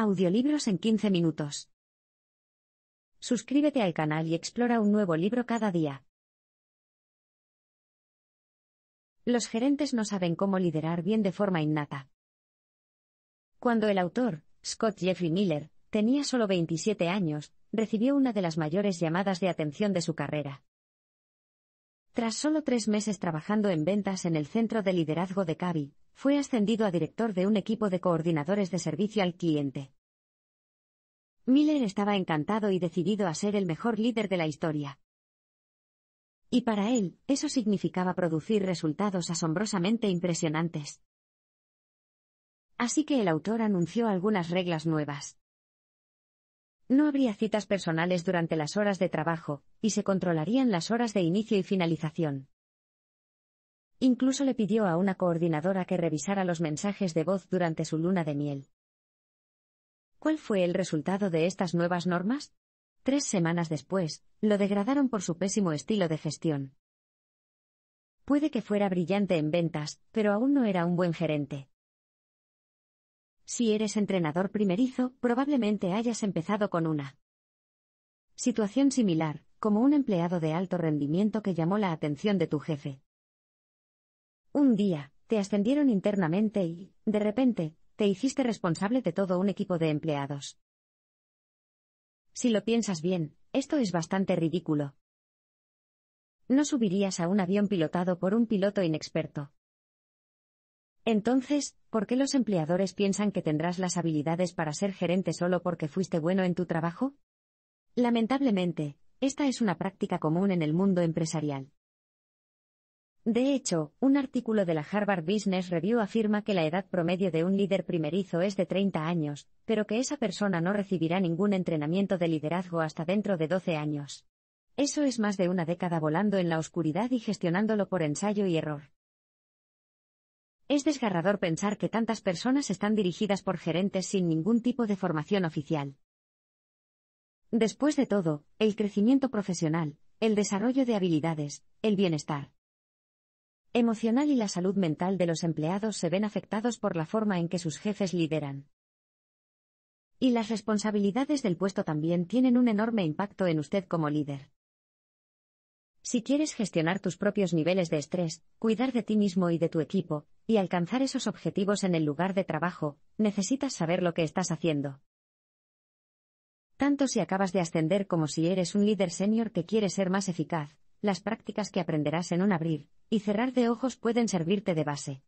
Audiolibros en 15 minutos. Suscríbete al canal y explora un nuevo libro cada día. Los gerentes no saben cómo liderar bien de forma innata. Cuando el autor, Scott Jeffrey Miller, tenía solo 27 años, recibió una de las mayores llamadas de atención de su carrera. Tras solo tres meses trabajando en ventas en el centro de liderazgo de Cavi, fue ascendido a director de un equipo de coordinadores de servicio al cliente. Miller estaba encantado y decidido a ser el mejor líder de la historia. Y para él, eso significaba producir resultados asombrosamente impresionantes. Así que el autor anunció algunas reglas nuevas. No habría citas personales durante las horas de trabajo, y se controlarían las horas de inicio y finalización. Incluso le pidió a una coordinadora que revisara los mensajes de voz durante su luna de miel. ¿Cuál fue el resultado de estas nuevas normas? Tres semanas después, lo degradaron por su pésimo estilo de gestión. Puede que fuera brillante en ventas, pero aún no era un buen gerente. Si eres entrenador primerizo, probablemente hayas empezado con una situación similar, como un empleado de alto rendimiento que llamó la atención de tu jefe. Un día, te ascendieron internamente y, de repente, te hiciste responsable de todo un equipo de empleados. Si lo piensas bien, esto es bastante ridículo. No subirías a un avión pilotado por un piloto inexperto. Entonces, ¿por qué los empleadores piensan que tendrás las habilidades para ser gerente solo porque fuiste bueno en tu trabajo? Lamentablemente, esta es una práctica común en el mundo empresarial. De hecho, un artículo de la Harvard Business Review afirma que la edad promedio de un líder primerizo es de 30 años, pero que esa persona no recibirá ningún entrenamiento de liderazgo hasta dentro de 12 años. Eso es más de una década volando en la oscuridad y gestionándolo por ensayo y error. Es desgarrador pensar que tantas personas están dirigidas por gerentes sin ningún tipo de formación oficial. Después de todo, el crecimiento profesional, el desarrollo de habilidades, el bienestar, emocional y la salud mental de los empleados se ven afectados por la forma en que sus jefes lideran. Y las responsabilidades del puesto también tienen un enorme impacto en usted como líder. Si quieres gestionar tus propios niveles de estrés, cuidar de ti mismo y de tu equipo, y alcanzar esos objetivos en el lugar de trabajo, necesitas saber lo que estás haciendo. Tanto si acabas de ascender como si eres un líder senior que quiere ser más eficaz, las prácticas que aprenderás en un abrir y cerrar de ojos pueden servirte de base.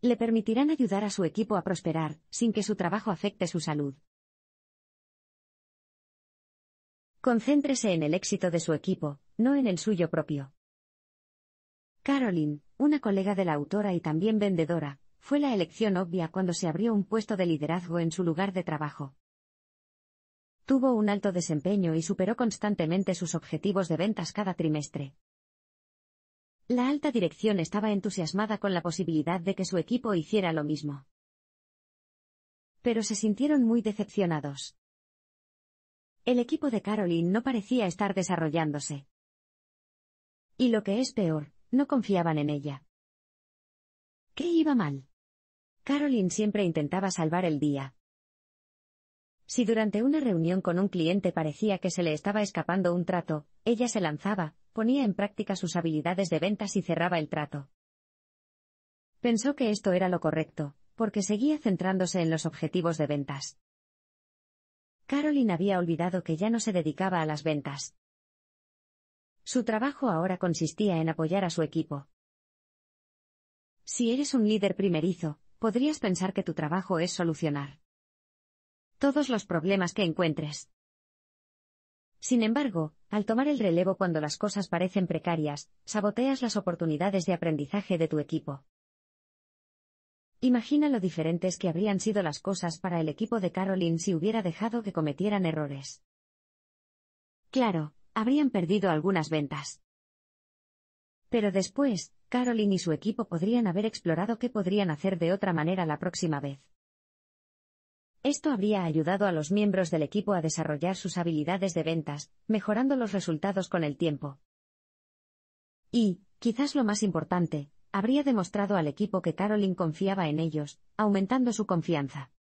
Le permitirán ayudar a su equipo a prosperar, sin que su trabajo afecte su salud. Concéntrese en el éxito de su equipo, no en el suyo propio. Caroline, una colega de la autora y también vendedora, fue la elección obvia cuando se abrió un puesto de liderazgo en su lugar de trabajo. Tuvo un alto desempeño y superó constantemente sus objetivos de ventas cada trimestre. La alta dirección estaba entusiasmada con la posibilidad de que su equipo hiciera lo mismo. Pero se sintieron muy decepcionados. El equipo de Caroline no parecía estar desarrollándose. Y lo que es peor, no confiaban en ella. ¿Qué iba mal? Caroline siempre intentaba salvar el día, si durante una reunión con un cliente parecía que se le estaba escapando un trato, ella se lanzaba, ponía en práctica sus habilidades de ventas y cerraba el trato. Pensó que esto era lo correcto, porque seguía centrándose en los objetivos de ventas. Caroline había olvidado que ya no se dedicaba a las ventas. Su trabajo ahora consistía en apoyar a su equipo. Si eres un líder primerizo, podrías pensar que tu trabajo es solucionar todos los problemas que encuentres. Sin embargo, al tomar el relevo cuando las cosas parecen precarias, saboteas las oportunidades de aprendizaje de tu equipo. Imagina lo diferentes que habrían sido las cosas para el equipo de Caroline si hubiera dejado que cometieran errores. Claro, habrían perdido algunas ventas. Pero después, Caroline y su equipo podrían haber explorado qué podrían hacer de otra manera la próxima vez. Esto habría ayudado a los miembros del equipo a desarrollar sus habilidades de ventas, mejorando los resultados con el tiempo. Y, quizás lo más importante, habría demostrado al equipo que Carolyn confiaba en ellos, aumentando su confianza.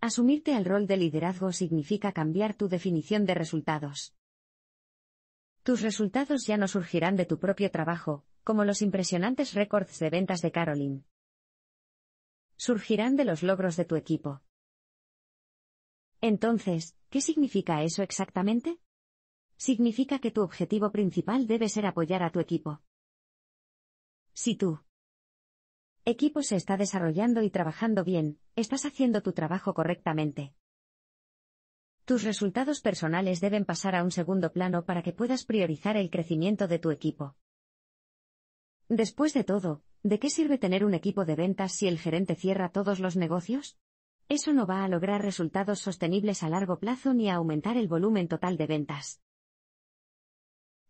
Asumirte el rol de liderazgo significa cambiar tu definición de resultados. Tus resultados ya no surgirán de tu propio trabajo, como los impresionantes récords de ventas de Caroline surgirán de los logros de tu equipo. Entonces, ¿qué significa eso exactamente? Significa que tu objetivo principal debe ser apoyar a tu equipo. Si tu equipo se está desarrollando y trabajando bien, estás haciendo tu trabajo correctamente. Tus resultados personales deben pasar a un segundo plano para que puedas priorizar el crecimiento de tu equipo. Después de todo, ¿De qué sirve tener un equipo de ventas si el gerente cierra todos los negocios? Eso no va a lograr resultados sostenibles a largo plazo ni a aumentar el volumen total de ventas.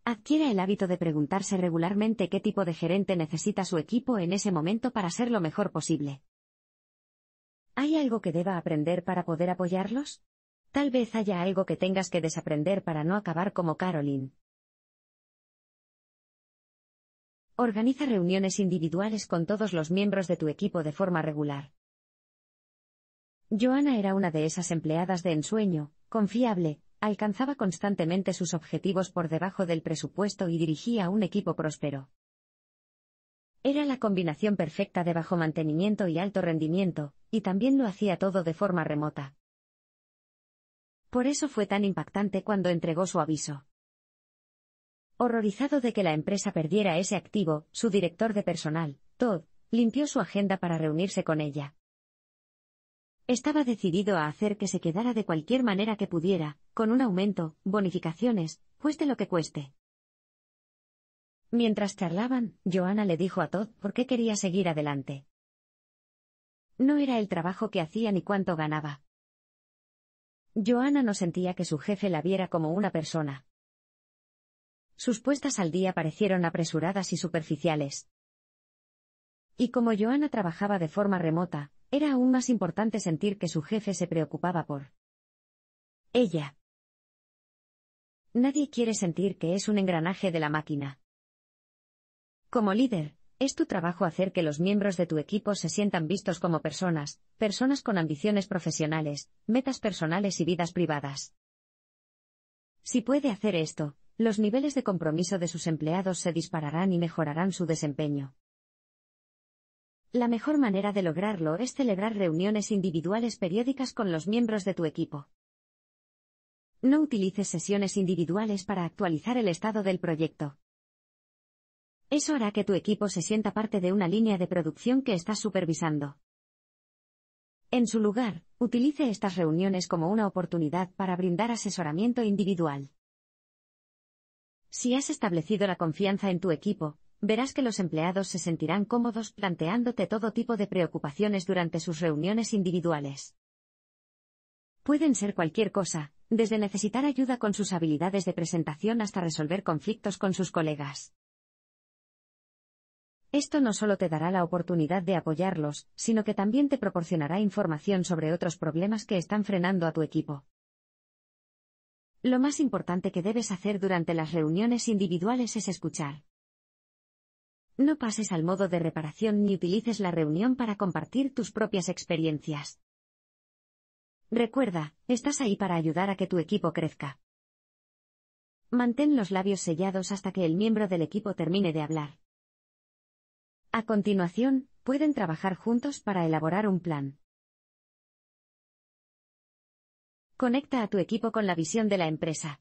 Adquiera el hábito de preguntarse regularmente qué tipo de gerente necesita su equipo en ese momento para ser lo mejor posible. ¿Hay algo que deba aprender para poder apoyarlos? Tal vez haya algo que tengas que desaprender para no acabar como Caroline. Organiza reuniones individuales con todos los miembros de tu equipo de forma regular. Joana era una de esas empleadas de ensueño, confiable, alcanzaba constantemente sus objetivos por debajo del presupuesto y dirigía un equipo próspero. Era la combinación perfecta de bajo mantenimiento y alto rendimiento, y también lo hacía todo de forma remota. Por eso fue tan impactante cuando entregó su aviso. Horrorizado de que la empresa perdiera ese activo, su director de personal, Todd, limpió su agenda para reunirse con ella. Estaba decidido a hacer que se quedara de cualquier manera que pudiera, con un aumento, bonificaciones, cueste lo que cueste. Mientras charlaban, Joana le dijo a Todd por qué quería seguir adelante. No era el trabajo que hacía ni cuánto ganaba. Joana no sentía que su jefe la viera como una persona. Sus puestas al día parecieron apresuradas y superficiales. Y como Joana trabajaba de forma remota, era aún más importante sentir que su jefe se preocupaba por ella. Nadie quiere sentir que es un engranaje de la máquina. Como líder, es tu trabajo hacer que los miembros de tu equipo se sientan vistos como personas, personas con ambiciones profesionales, metas personales y vidas privadas. Si puede hacer esto, los niveles de compromiso de sus empleados se dispararán y mejorarán su desempeño. La mejor manera de lograrlo es celebrar reuniones individuales periódicas con los miembros de tu equipo. No utilices sesiones individuales para actualizar el estado del proyecto. Eso hará que tu equipo se sienta parte de una línea de producción que estás supervisando. En su lugar, utilice estas reuniones como una oportunidad para brindar asesoramiento individual. Si has establecido la confianza en tu equipo, verás que los empleados se sentirán cómodos planteándote todo tipo de preocupaciones durante sus reuniones individuales. Pueden ser cualquier cosa, desde necesitar ayuda con sus habilidades de presentación hasta resolver conflictos con sus colegas. Esto no solo te dará la oportunidad de apoyarlos, sino que también te proporcionará información sobre otros problemas que están frenando a tu equipo. Lo más importante que debes hacer durante las reuniones individuales es escuchar. No pases al modo de reparación ni utilices la reunión para compartir tus propias experiencias. Recuerda, estás ahí para ayudar a que tu equipo crezca. Mantén los labios sellados hasta que el miembro del equipo termine de hablar. A continuación, pueden trabajar juntos para elaborar un plan. Conecta a tu equipo con la visión de la empresa.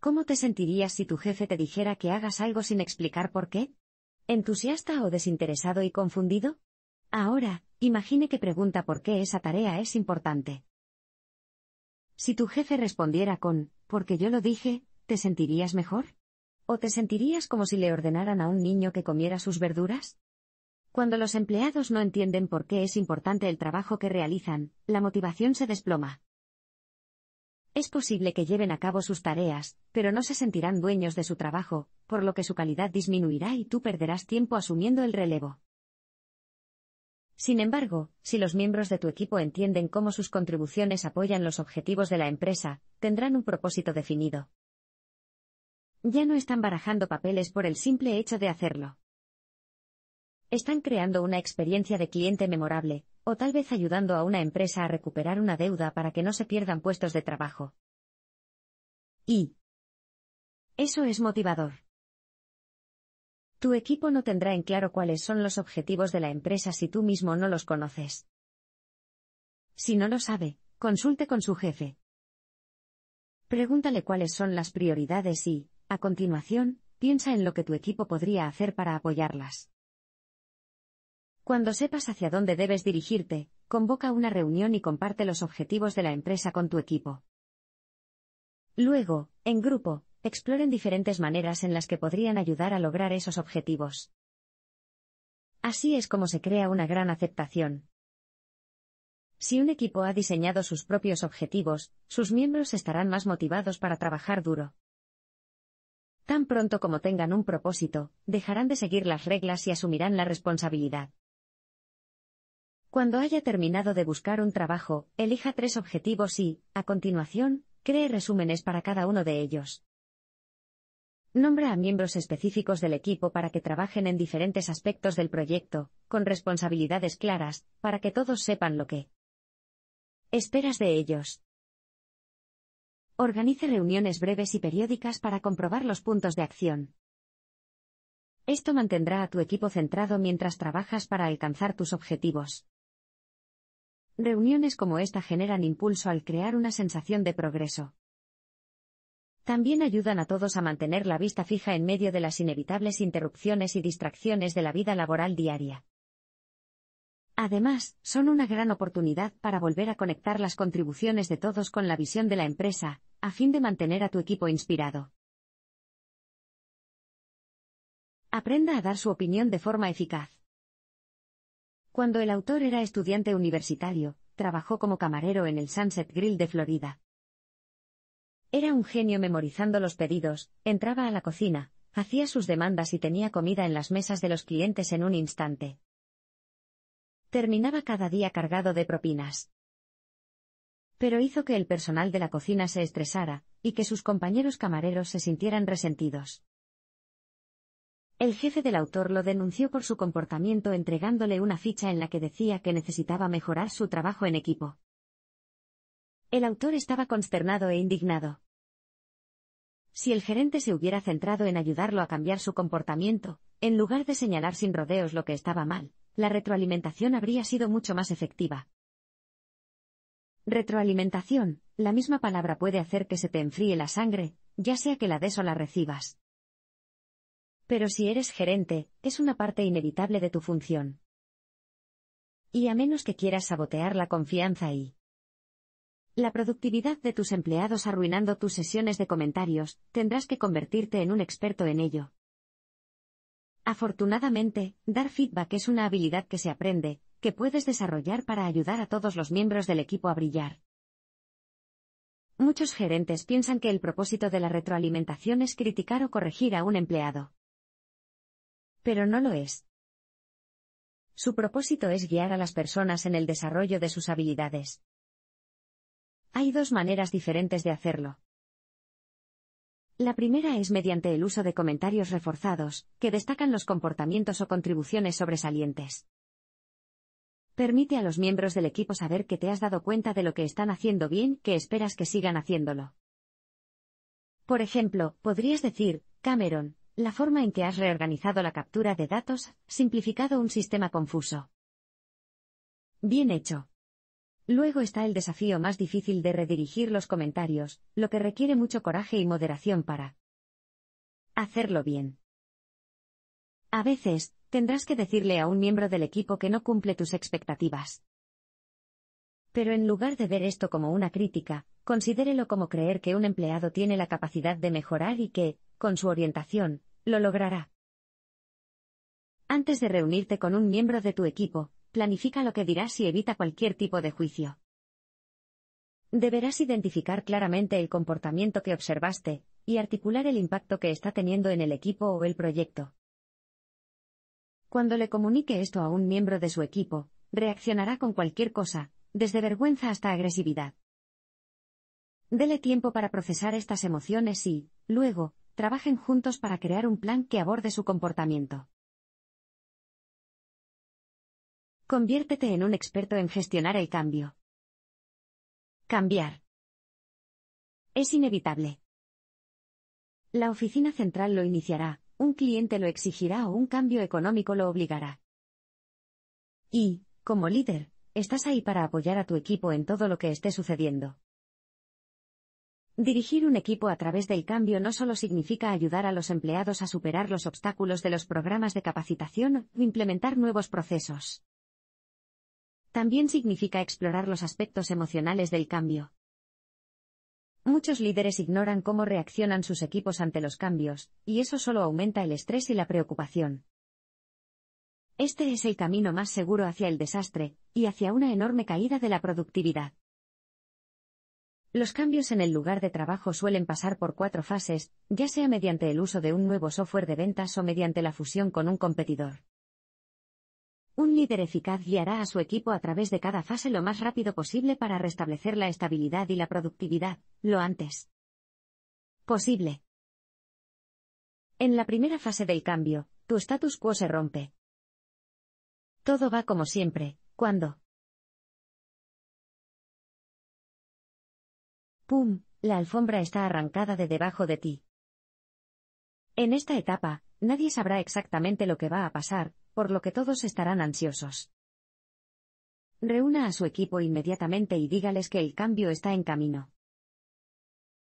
¿Cómo te sentirías si tu jefe te dijera que hagas algo sin explicar por qué? ¿Entusiasta o desinteresado y confundido? Ahora, imagine que pregunta por qué esa tarea es importante. Si tu jefe respondiera con, porque yo lo dije, ¿te sentirías mejor? ¿O te sentirías como si le ordenaran a un niño que comiera sus verduras? Cuando los empleados no entienden por qué es importante el trabajo que realizan, la motivación se desploma. Es posible que lleven a cabo sus tareas, pero no se sentirán dueños de su trabajo, por lo que su calidad disminuirá y tú perderás tiempo asumiendo el relevo. Sin embargo, si los miembros de tu equipo entienden cómo sus contribuciones apoyan los objetivos de la empresa, tendrán un propósito definido. Ya no están barajando papeles por el simple hecho de hacerlo. Están creando una experiencia de cliente memorable, o tal vez ayudando a una empresa a recuperar una deuda para que no se pierdan puestos de trabajo. Y eso es motivador. Tu equipo no tendrá en claro cuáles son los objetivos de la empresa si tú mismo no los conoces. Si no lo sabe, consulte con su jefe. Pregúntale cuáles son las prioridades y, a continuación, piensa en lo que tu equipo podría hacer para apoyarlas. Cuando sepas hacia dónde debes dirigirte, convoca una reunión y comparte los objetivos de la empresa con tu equipo. Luego, en grupo, exploren diferentes maneras en las que podrían ayudar a lograr esos objetivos. Así es como se crea una gran aceptación. Si un equipo ha diseñado sus propios objetivos, sus miembros estarán más motivados para trabajar duro. Tan pronto como tengan un propósito, dejarán de seguir las reglas y asumirán la responsabilidad. Cuando haya terminado de buscar un trabajo, elija tres objetivos y, a continuación, cree resúmenes para cada uno de ellos. Nombra a miembros específicos del equipo para que trabajen en diferentes aspectos del proyecto, con responsabilidades claras, para que todos sepan lo que esperas de ellos. Organice reuniones breves y periódicas para comprobar los puntos de acción. Esto mantendrá a tu equipo centrado mientras trabajas para alcanzar tus objetivos. Reuniones como esta generan impulso al crear una sensación de progreso. También ayudan a todos a mantener la vista fija en medio de las inevitables interrupciones y distracciones de la vida laboral diaria. Además, son una gran oportunidad para volver a conectar las contribuciones de todos con la visión de la empresa, a fin de mantener a tu equipo inspirado. Aprenda a dar su opinión de forma eficaz. Cuando el autor era estudiante universitario, trabajó como camarero en el Sunset Grill de Florida. Era un genio memorizando los pedidos, entraba a la cocina, hacía sus demandas y tenía comida en las mesas de los clientes en un instante. Terminaba cada día cargado de propinas. Pero hizo que el personal de la cocina se estresara, y que sus compañeros camareros se sintieran resentidos. El jefe del autor lo denunció por su comportamiento entregándole una ficha en la que decía que necesitaba mejorar su trabajo en equipo. El autor estaba consternado e indignado. Si el gerente se hubiera centrado en ayudarlo a cambiar su comportamiento, en lugar de señalar sin rodeos lo que estaba mal, la retroalimentación habría sido mucho más efectiva. Retroalimentación, la misma palabra puede hacer que se te enfríe la sangre, ya sea que la des o la recibas. Pero si eres gerente, es una parte inevitable de tu función. Y a menos que quieras sabotear la confianza y la productividad de tus empleados arruinando tus sesiones de comentarios, tendrás que convertirte en un experto en ello. Afortunadamente, dar feedback es una habilidad que se aprende, que puedes desarrollar para ayudar a todos los miembros del equipo a brillar. Muchos gerentes piensan que el propósito de la retroalimentación es criticar o corregir a un empleado pero no lo es. Su propósito es guiar a las personas en el desarrollo de sus habilidades. Hay dos maneras diferentes de hacerlo. La primera es mediante el uso de comentarios reforzados, que destacan los comportamientos o contribuciones sobresalientes. Permite a los miembros del equipo saber que te has dado cuenta de lo que están haciendo bien, que esperas que sigan haciéndolo. Por ejemplo, podrías decir, Cameron, la forma en que has reorganizado la captura de datos, simplificado un sistema confuso. Bien hecho. Luego está el desafío más difícil de redirigir los comentarios, lo que requiere mucho coraje y moderación para hacerlo bien. A veces, tendrás que decirle a un miembro del equipo que no cumple tus expectativas. Pero en lugar de ver esto como una crítica, considérelo como creer que un empleado tiene la capacidad de mejorar y que, con su orientación, lo logrará. Antes de reunirte con un miembro de tu equipo, planifica lo que dirás y evita cualquier tipo de juicio. Deberás identificar claramente el comportamiento que observaste, y articular el impacto que está teniendo en el equipo o el proyecto. Cuando le comunique esto a un miembro de su equipo, reaccionará con cualquier cosa, desde vergüenza hasta agresividad. Dele tiempo para procesar estas emociones y, luego, trabajen juntos para crear un plan que aborde su comportamiento. Conviértete en un experto en gestionar el cambio. Cambiar. Es inevitable. La oficina central lo iniciará, un cliente lo exigirá o un cambio económico lo obligará. Y, como líder, estás ahí para apoyar a tu equipo en todo lo que esté sucediendo. Dirigir un equipo a través del cambio no solo significa ayudar a los empleados a superar los obstáculos de los programas de capacitación o implementar nuevos procesos. También significa explorar los aspectos emocionales del cambio. Muchos líderes ignoran cómo reaccionan sus equipos ante los cambios, y eso solo aumenta el estrés y la preocupación. Este es el camino más seguro hacia el desastre, y hacia una enorme caída de la productividad. Los cambios en el lugar de trabajo suelen pasar por cuatro fases, ya sea mediante el uso de un nuevo software de ventas o mediante la fusión con un competidor. Un líder eficaz guiará a su equipo a través de cada fase lo más rápido posible para restablecer la estabilidad y la productividad, lo antes posible. En la primera fase del cambio, tu status quo se rompe. Todo va como siempre, cuando ¡Pum! La alfombra está arrancada de debajo de ti. En esta etapa, nadie sabrá exactamente lo que va a pasar, por lo que todos estarán ansiosos. Reúna a su equipo inmediatamente y dígales que el cambio está en camino.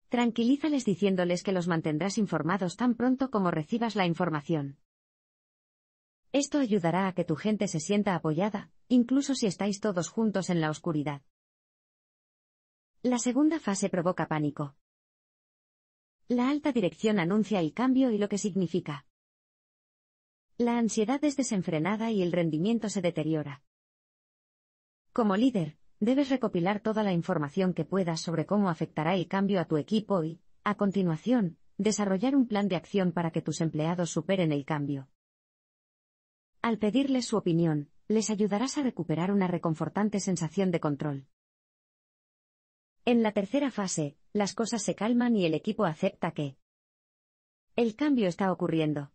Tranquilízales diciéndoles que los mantendrás informados tan pronto como recibas la información. Esto ayudará a que tu gente se sienta apoyada, incluso si estáis todos juntos en la oscuridad. La segunda fase provoca pánico. La alta dirección anuncia el cambio y lo que significa. La ansiedad es desenfrenada y el rendimiento se deteriora. Como líder, debes recopilar toda la información que puedas sobre cómo afectará el cambio a tu equipo y, a continuación, desarrollar un plan de acción para que tus empleados superen el cambio. Al pedirles su opinión, les ayudarás a recuperar una reconfortante sensación de control. En la tercera fase, las cosas se calman y el equipo acepta que el cambio está ocurriendo.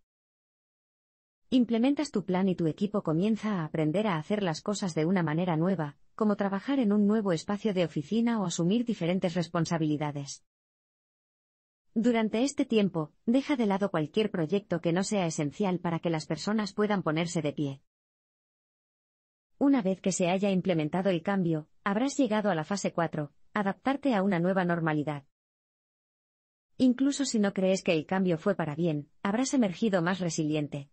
Implementas tu plan y tu equipo comienza a aprender a hacer las cosas de una manera nueva, como trabajar en un nuevo espacio de oficina o asumir diferentes responsabilidades. Durante este tiempo, deja de lado cualquier proyecto que no sea esencial para que las personas puedan ponerse de pie. Una vez que se haya implementado el cambio, habrás llegado a la fase 4, adaptarte a una nueva normalidad. Incluso si no crees que el cambio fue para bien, habrás emergido más resiliente.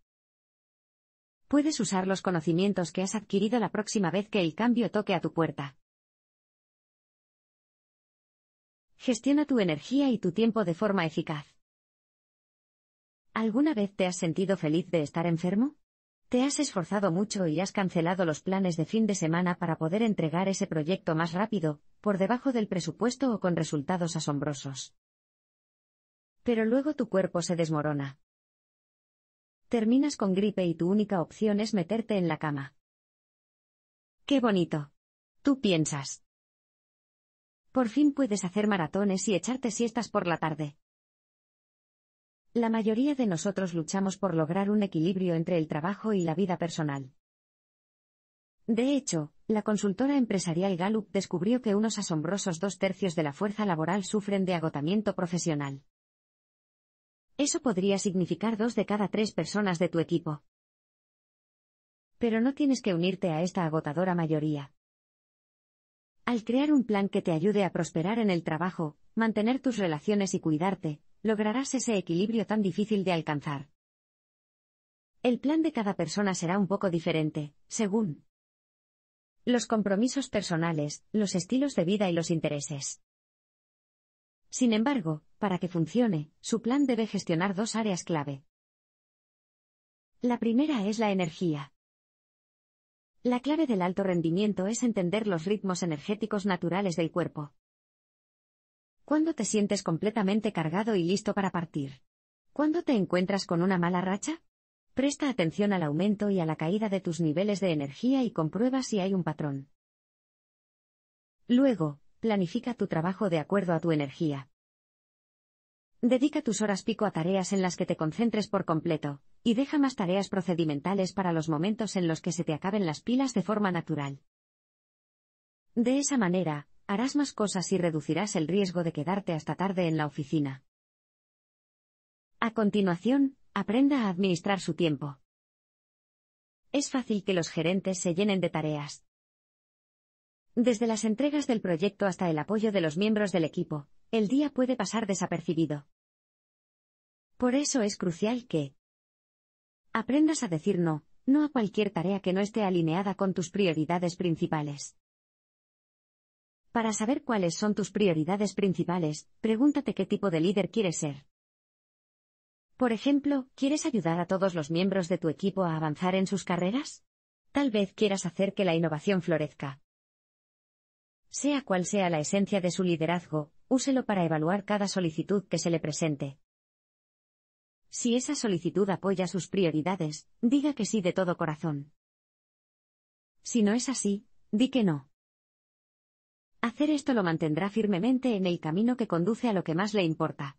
Puedes usar los conocimientos que has adquirido la próxima vez que el cambio toque a tu puerta. Gestiona tu energía y tu tiempo de forma eficaz. ¿Alguna vez te has sentido feliz de estar enfermo? Te has esforzado mucho y has cancelado los planes de fin de semana para poder entregar ese proyecto más rápido, por debajo del presupuesto o con resultados asombrosos. Pero luego tu cuerpo se desmorona. Terminas con gripe y tu única opción es meterte en la cama. ¡Qué bonito! Tú piensas. Por fin puedes hacer maratones y echarte siestas por la tarde. La mayoría de nosotros luchamos por lograr un equilibrio entre el trabajo y la vida personal. De hecho, la consultora empresarial Gallup descubrió que unos asombrosos dos tercios de la fuerza laboral sufren de agotamiento profesional. Eso podría significar dos de cada tres personas de tu equipo. Pero no tienes que unirte a esta agotadora mayoría. Al crear un plan que te ayude a prosperar en el trabajo, mantener tus relaciones y cuidarte, lograrás ese equilibrio tan difícil de alcanzar. El plan de cada persona será un poco diferente, según los compromisos personales, los estilos de vida y los intereses. Sin embargo, para que funcione, su plan debe gestionar dos áreas clave. La primera es la energía. La clave del alto rendimiento es entender los ritmos energéticos naturales del cuerpo. ¿Cuándo te sientes completamente cargado y listo para partir? ¿Cuándo te encuentras con una mala racha? Presta atención al aumento y a la caída de tus niveles de energía y comprueba si hay un patrón. Luego, planifica tu trabajo de acuerdo a tu energía. Dedica tus horas pico a tareas en las que te concentres por completo, y deja más tareas procedimentales para los momentos en los que se te acaben las pilas de forma natural. De esa manera, harás más cosas y reducirás el riesgo de quedarte hasta tarde en la oficina. A continuación, aprenda a administrar su tiempo. Es fácil que los gerentes se llenen de tareas. Desde las entregas del proyecto hasta el apoyo de los miembros del equipo, el día puede pasar desapercibido. Por eso es crucial que aprendas a decir no, no a cualquier tarea que no esté alineada con tus prioridades principales. Para saber cuáles son tus prioridades principales, pregúntate qué tipo de líder quieres ser. Por ejemplo, ¿quieres ayudar a todos los miembros de tu equipo a avanzar en sus carreras? Tal vez quieras hacer que la innovación florezca. Sea cual sea la esencia de su liderazgo, úselo para evaluar cada solicitud que se le presente. Si esa solicitud apoya sus prioridades, diga que sí de todo corazón. Si no es así, di que no. Hacer esto lo mantendrá firmemente en el camino que conduce a lo que más le importa,